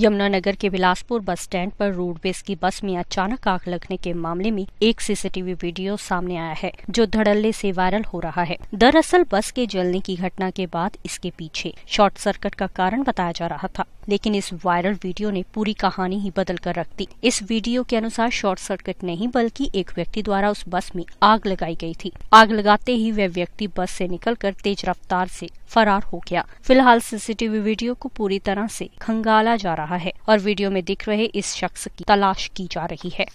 यमुनानगर के Bilaspur bus stand पर roadways की बस में अचानक आग लगने के मामले में एक सीसीटीवी वीडियो सामने आया है जो धड़ल्ले से वायरल हो रहा है दरअसल बस के जलने की घटना के बाद इसके पीछे शॉर्ट सर्किट का कारण बताया जा रहा था लेकिन इस वायरल वीडियो ने पूरी कहानी ही बदल कर रख दी इस वीडियो के अनुसार शॉर्ट सर्किट नहीं बल्कि एक व्यक्ति द्वारा उस बस में आग लगाई गई थी आग लगाते ही वह व्यक्ति बस से निकलकर तेज रफ्तार से फरार हो गया फिलहाल सीसीटीवी वीडियो को पूरी तरह से खंगाला जा रहा है और वीडियो में दिख रहे इस शख्स की तलाश की जा रही है